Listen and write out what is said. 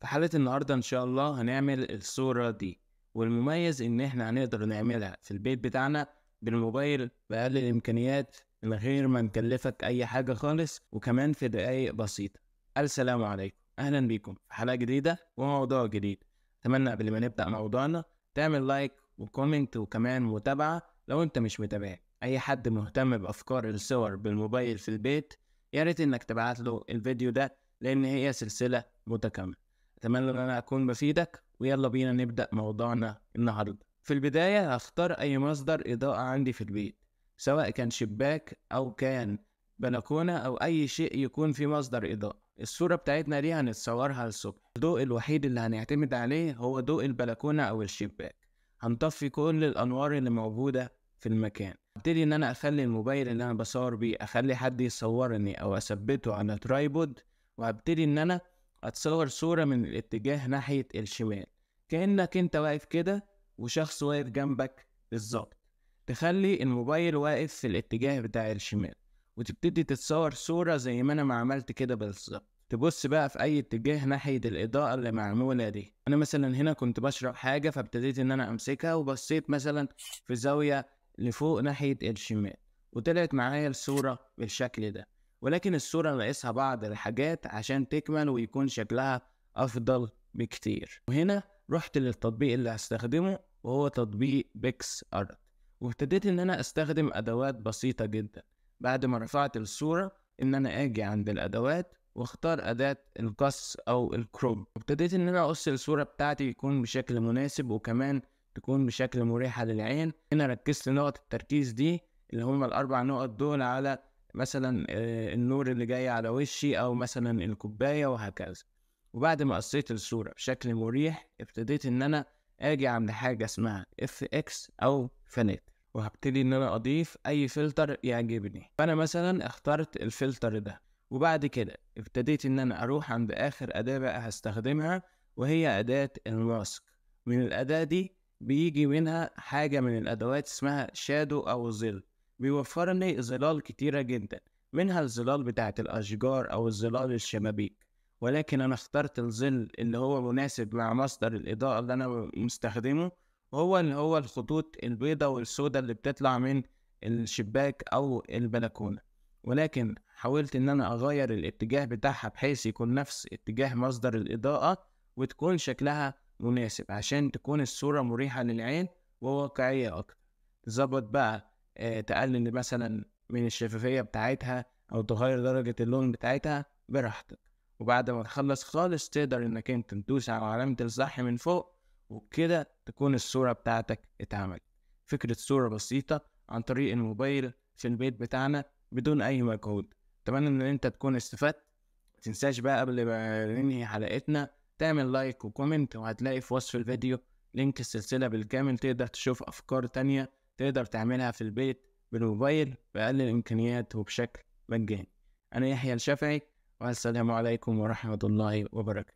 في حلقة النهاردة إن شاء الله هنعمل الصورة دي والمميز إن إحنا هنقدر نعملها في البيت بتاعنا بالموبايل بأقل الإمكانيات من غير ما نكلفك أي حاجة خالص وكمان في دقايق بسيطة السلام عليكم أهلا بيكم في حلقة جديدة وموضوع جديد أتمنى قبل ما نبدأ موضوعنا تعمل لايك وكومنت وكمان متابعة لو أنت مش متابع أي حد مهتم بأفكار الصور بالموبايل في البيت يا ريت إنك تبعت له الفيديو ده لأن هي سلسلة متكاملة اتمنى ان انا اكون بفيدك ويلا بينا نبدا موضوعنا النهارده في البدايه هختار اي مصدر اضاءه عندي في البيت سواء كان شباك او كان بلكونه او اي شيء يكون فيه مصدر اضاءه الصوره بتاعتنا دي هنتصورها الصبح الضوء الوحيد اللي هنعتمد عليه هو ضوء البلكونه او الشباك هنطفي كل الانوار اللي موجوده في المكان هبتدي ان انا اخلي الموبايل اللي انا بصور بيه اخلي حد يصورني او اثبته على ترايبود وهبتدي ان انا هتصور صورة من الاتجاه ناحية الشمال كأنك أنت واقف كده وشخص واقف جنبك بالظبط تخلي الموبايل واقف في الاتجاه بتاع الشمال وتبتدي تتصور صورة زي ما أنا ما عملت كده بالظبط تبص بقى في أي اتجاه ناحية الإضاءة اللي معمولة دي أنا مثلا هنا كنت بشرب حاجة فابتديت إن أنا أمسكها وبصيت مثلا في زاوية لفوق ناحية الشمال وطلعت معايا الصورة بالشكل ده ولكن الصورة ناقصها بعض الحاجات عشان تكمل ويكون شكلها أفضل بكتير وهنا رحت للتطبيق اللي هستخدمه وهو تطبيق بيكس أرت وابتديت إن أنا أستخدم أدوات بسيطة جدا بعد ما رفعت الصورة إن أنا آجي عند الأدوات واختار أداة القص أو الكروب ابتديت إن أنا أقص الصورة بتاعتي يكون بشكل مناسب وكمان تكون بشكل مريحة للعين هنا ركزت نقط التركيز دي اللي هما الأربع نقط دول على مثلا آه، النور اللي جاي على وشي او مثلا الكوبايه وهكذا وبعد ما قصيت الصوره بشكل مريح ابتديت ان انا اجي عند حاجه اسمها اف اكس او فانيت وهبتدي ان انا اضيف اي فلتر يعجبني فانا مثلا اخترت الفلتر ده وبعد كده ابتديت ان انا اروح عند اخر اداة بقى هستخدمها وهي اداة الماسك من الاداة دي بيجي منها حاجة من الادوات اسمها شادو او ظل بيوفر لي ظلال كتيرة جدا منها الظلال بتاعة الأشجار أو الظلال الشبابيك ولكن أنا اخترت الظل اللي هو مناسب مع مصدر الإضاءة اللي أنا مستخدمه هو اللي هو الخطوط البيضاء والسوداء اللي بتطلع من الشباك أو البلكونة ولكن حاولت إن أنا أغير الاتجاه بتاعها بحيث يكون نفس اتجاه مصدر الإضاءة وتكون شكلها مناسب عشان تكون الصورة مريحة للعين وواقعية أكتر تظبط بقى آه، تقلل مثلا من الشفافية بتاعتها أو تغير درجة اللون بتاعتها براحتك وبعد ما تخلص خالص تقدر إنك أنت تدوس على علامة الصح من فوق وبكده تكون الصورة بتاعتك اتعملت فكرة صورة بسيطة عن طريق الموبايل في البيت بتاعنا بدون أي مجهود أتمنى إن أنت تكون استفدت متنساش بقى قبل ما ننهي حلقتنا تعمل لايك وكومنت وهتلاقي في وصف الفيديو لينك السلسلة بالكامل تقدر تشوف أفكار تانية تقدر تعملها في البيت بالموبايل بأقل الإمكانيات وبشكل مجاني أنا يحيى الشافعي والسلام عليكم ورحمة الله وبركاته